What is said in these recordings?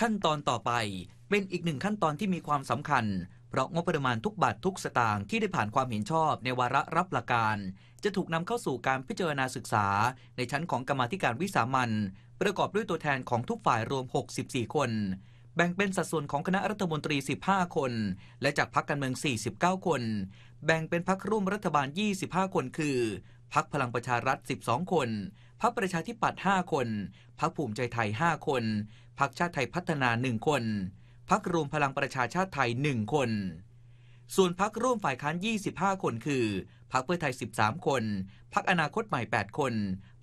ขั้นตอนต่อไป เป็นอีกหนึ่งขั้นตอนที่มีความสำคัญเพราะงบประมาณทุกบาททุกสตางค์ที่ได้ผ่านความเห็นชอบในวาระรับหลักการ จะถูกนำเข้าสู่การพิจารณาศึกษาในชั้นของกรรมธิการวิสามันประกอบด้วยตัวแทนของทุกฝ่ายรวม 64 คนแบ่งเป็นสัดส่วนของคณะรัฐมนตรี 15 คน และจากพักการเมือง 49 คน แบ่งเป็นพักร่วมรัฐบาล 25 คน คือ พักพลังประชารัฐ 12 คนพักประชาธิปัตย์ 5 คน พักภูมิใจไทย 5 คน พักชาติไทยพัฒนา 1 คนพักรวมพลังประชาชาติไทย 1 คน ส่วนพักร่วมฝ่ายค้าน 25 คน คือ พักเพื่อไทย 13 คน พักอนาคตใหม่ 8 คน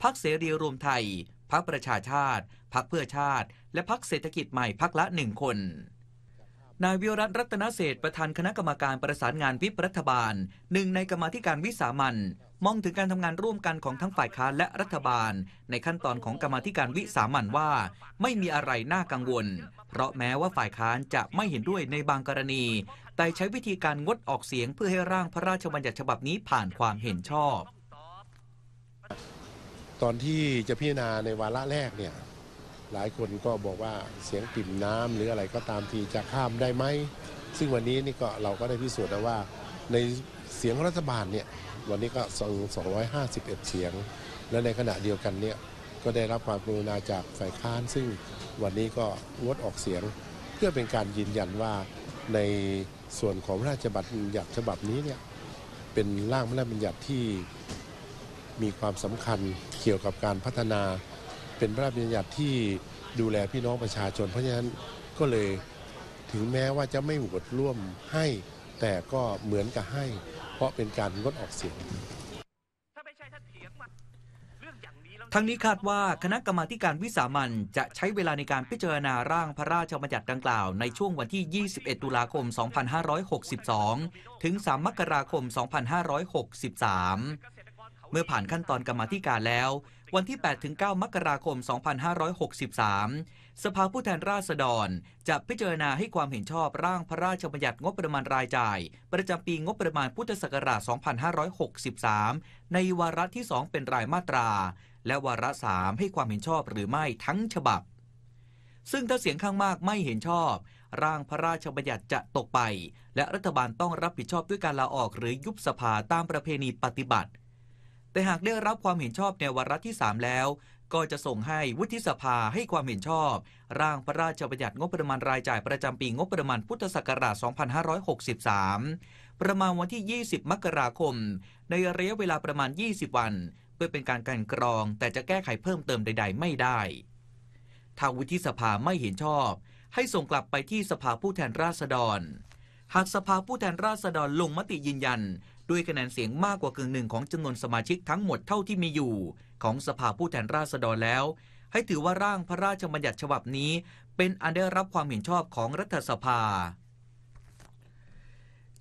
พักเสรีรวมไทยพักประชาชาติ พักเพื่อชาติ และพักเศรษฐกิจใหม่พักละหนึ่งคน นายวิรัตรัตนเศษประธานคณะกรรมการประสานงานวิปรัฐบาลหนึ่งในกรรมธิการวิสามันมองถึงการทำงานร่วมกันของทั้งฝ่ายค้านและรัฐบาล ในขั้นตอนของกรรมธิการวิสามันว่า ไม่มีอะไรน่ากังวล เพราะแม้ว่าฝ่ายค้านจะไม่เห็นด้วยในบางกรณี แต่ใช้วิธีการงดออกเสียงเพื่อให้ร่างพระราชบัญญัติฉบับนี้ผ่านความเห็นชอบตอนที่จะพิจารณาในวาระแรกเนี่ยหลายคนก็บอกว่าเสียงปิ่มน้ำ หรืออะไรก็ตามทีจะข้ามได้ไหมซึ่งวันนี้นี่ก็เราก็ได้พิสูจน์แล้วว่าในเสียงรัฐบาลเนี่ยวันนี้ก็251เสียง และในขณะเดียวกันเนี่ยก็ได้รับความกรุณาจากฝ่ายค้าน ซึ่งวันนี้ก็งดออกเสียงเพื่อเป็นการยืนยันว่าในส่วนของราชบัญญัติฉบับนี้เนี่ยเป็นร่างพระราชบัญญัติที่มีความสำคัญเกี่ยวกับการพัฒนาเป็นพระราชบัญญัติที่ดูแลพี่น้องประชาชน เพราะฉะนั้นก็เลยถึงแม้ว่าจะไม่โหวตร่วมให้แต่ก็เหมือนกับให้ เพราะเป็นการงดออกเสียงทั้งนี้คาดว่า คณะกรรมาการวิสามันจะใช้เวลาในการพิจารณาร่างพระราชบัญญัติดังกล่าว ในช่วงวันที่ 21 ตุลาคม 2562 ถึง 3 มกราคม 2563เมื่อผ่านขั้นตอนกรรมธิการแล้ว วันที่8ถึง9มกราคม 2563 สภาผู้แทนราษฎร จะพิจารณาให้ความเห็นชอบร่างพระราชบัญญัติงบประมาณรายจ่าย ประจำปีงบประมาณพุทธศักราช 2563 ในวาระที่ 2 เป็นรายมาตรา และวาระ 3 ให้ความเห็นชอบหรือไม่ทั้งฉบับ ซึ่งถ้าเสียงข้างมากไม่เห็นชอบ ร่างพระราชบัญญัติจะตกไป และรัฐบาลต้องรับผิดชอบด้วยการลาออกหรือยุบสภาตามประเพณีปฏิบัติแต่หากได้รับความเห็นชอบในวาระที่ 3 แล้ว ก็จะส่งให้วุฒิสภาให้ความเห็นชอบ ร่างพระราชบัญญัติงบประมาณรายจ่ายประจำปีงบประมาณพุทธศักราช 2563 ประมาณวันที่ 20 มกราคม ในระยะเวลาประมาณ 20 วัน เพื่อเป็นการกันกรองแต่จะแก้ไขเพิ่มเติมใดๆ ไม่ได้ ถ้าวุฒิสภาไม่เห็นชอบ ให้ส่งกลับไปที่สภาผู้แทนราษฎร หากสภาผู้แทนราษฎรลงมติยืนยันด้วยคะแนนเสียงมากกว่ากึ่งหนึ่งของจำนวนสมาชิกทั้งหมดเท่าที่มีอยู่ ของสภาผู้แทนราษฎรแล้ว ให้ถือว่าร่างพระราชบัญญัติฉบับนี้ เป็นอันได้รับความเห็นชอบของรัฐสภา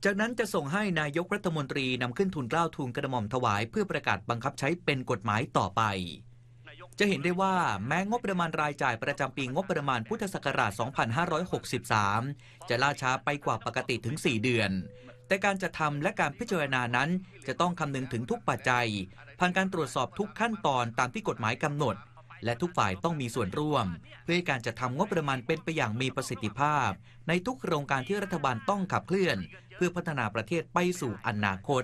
จากนั้นจะส่งให้นายกรัฐมนตรีนำขึ้นทุนกล้าวทุนกระหม่อมถวายเพื่อประกาศบังคับใช้เป็นกฎหมายต่อไป จะเห็นได้ว่าแม้งบประมาณรายจ่ายประจำปีงบประมาณพุทธศักราช 2563 จะล่าช้าไปกว่าปกติถึง4เดือนแต่การจะทำและการพิจารณานั้น จะต้องคำนึงถึงทุกปัจจัยผ่านการตรวจสอบทุกขั้นตอนตามที่กฎหมายกำหนด และทุกฝ่ายต้องมีส่วนร่วม เพื่อการจะทำงบประมาณเป็นไปอย่างมีประสิทธิภาพ ในทุกโครงการที่รัฐบาลต้องขับเคลื่อน เพื่อพัฒนาประเทศไปสู่อนาคต